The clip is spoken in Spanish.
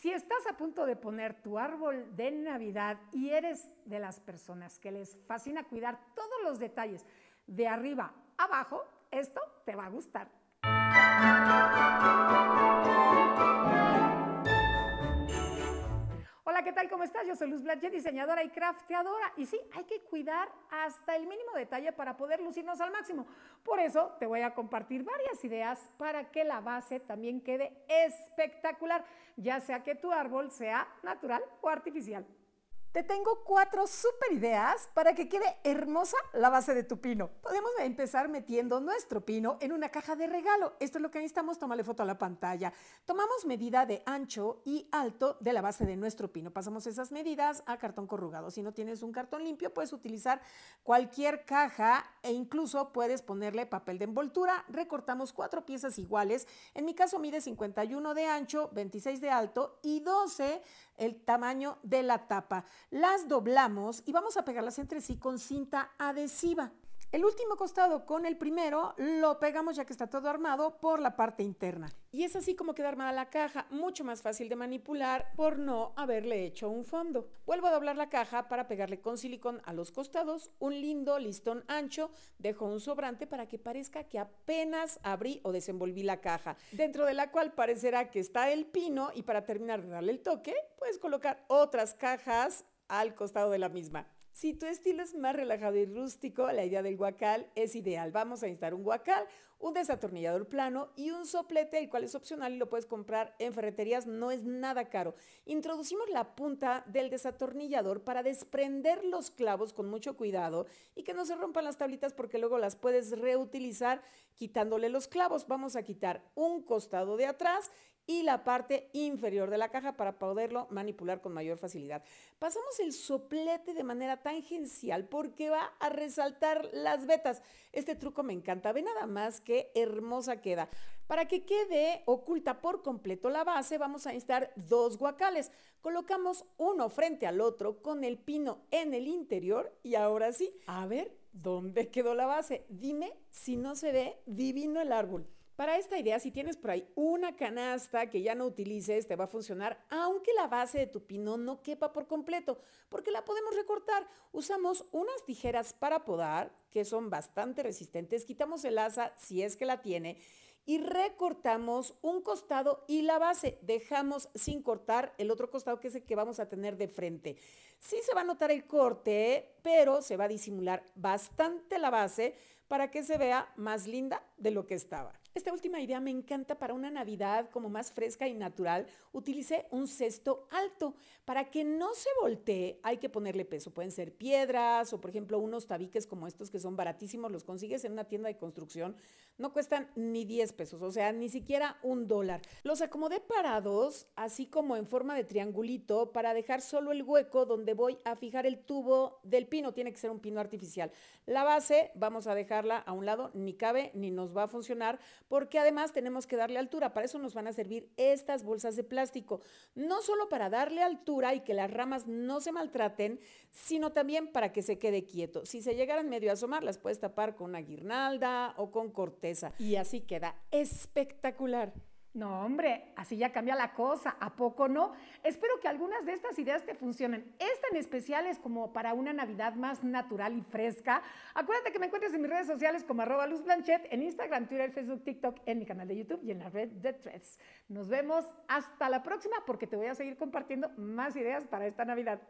Si estás a punto de poner tu árbol de Navidad y eres de las personas que les fascina cuidar todos los detalles de arriba abajo, esto te va a gustar. ¿qué tal? ¿Cómo estás? Yo soy Luz Blanchet, diseñadora y crafteadora. Y sí, hay que cuidar hasta el mínimo detalle para poder lucirnos al máximo. Por eso te voy a compartir varias ideas para que la base también quede espectacular, ya sea que tu árbol sea natural o artificial. Te tengo cuatro super ideas para que quede hermosa la base de tu pino. Podemos empezar metiendo nuestro pino en una caja de regalo. Esto es lo que necesitamos, tómale foto a la pantalla. Tomamos medida de ancho y alto de la base de nuestro pino. Pasamos esas medidas a cartón corrugado. Si no tienes un cartón limpio, puedes utilizar cualquier caja e incluso puedes ponerle papel de envoltura. Recortamos cuatro piezas iguales. En mi caso mide 51 de ancho, 26 de alto y 12 el tamaño de la tapa las doblamos y vamos a pegarlas entre sí con cinta adhesiva. El último costado con el primero lo pegamos ya que está todo armado por la parte interna. Y es así como queda armada la caja, mucho más fácil de manipular por no haberle hecho un fondo. Vuelvo a doblar la caja para pegarle con silicón a los costados un lindo listón ancho, dejo un sobrante para que parezca que apenas abrí o desenvolví la caja, dentro de la cual parecerá que está el pino y para terminar de darle el toque, puedes colocar otras cajas al costado de la misma. Si tu estilo es más relajado y rústico, la idea del guacal es ideal. Vamos a instalar un guacal, un desatornillador plano y un soplete, el cual es opcional y lo puedes comprar en ferreterías, no es nada caro. Introducimos la punta del desatornillador para desprender los clavos con mucho cuidado y que no se rompan las tablitas porque luego las puedes reutilizar quitándole los clavos. Vamos a quitar un costado de atrás y la parte inferior de la caja para poderlo manipular con mayor facilidad. Pasamos el soplete de manera tangencial porque va a resaltar las vetas. Este truco me encanta. Ve nada más qué hermosa queda. Para que quede oculta por completo la base, vamos a instar dos guacales. Colocamos uno frente al otro con el pino en el interior y ahora sí, a ver ¿dónde quedó la base? Dime si no se ve divino el árbol. Para esta idea, si tienes por ahí una canasta que ya no utilices, te va a funcionar, aunque la base de tu pino no quepa por completo, porque la podemos recortar. Usamos unas tijeras para podar, que son bastante resistentes, quitamos el asa si es que la tiene, y recortamos un costado y la base. Dejamos sin cortar el otro costado que es el que vamos a tener de frente. Sí se va a notar el corte, pero se va a disimular bastante la base para que se vea más linda de lo que estaba última idea me encanta para una Navidad como más fresca y natural. utilicé un cesto alto. Para que no se voltee hay que ponerle peso. Pueden ser piedras o por ejemplo unos tabiques como estos que son baratísimos. Los consigues en una tienda de construcción. No cuestan ni 10 pesos, o sea, ni siquiera un dólar. Los acomodé parados, así como en forma de triangulito, para dejar solo el hueco donde voy a fijar el tubo del pino. Tiene que ser un pino artificial. La base vamos a dejarla a un lado, ni cabe ni nos va a funcionar porque además tenemos que darle altura. Para eso nos van a servir estas bolsas de plástico, no solo para darle altura y que las ramas no se maltraten, sino también para que se quede quieto. Si se llegaran medio a asomar, las puedes tapar con una guirnalda o con corteza. Y así queda espectacular. No, hombre, así ya cambia la cosa, ¿a poco no? Espero que algunas de estas ideas te funcionen. Esta en especial es como para una Navidad más natural y fresca. Acuérdate que me encuentres en mis redes sociales como arroba Luz en Instagram, Twitter, Facebook, TikTok, en mi canal de YouTube y en la red de Threads. Nos vemos hasta la próxima porque te voy a seguir compartiendo más ideas para esta Navidad.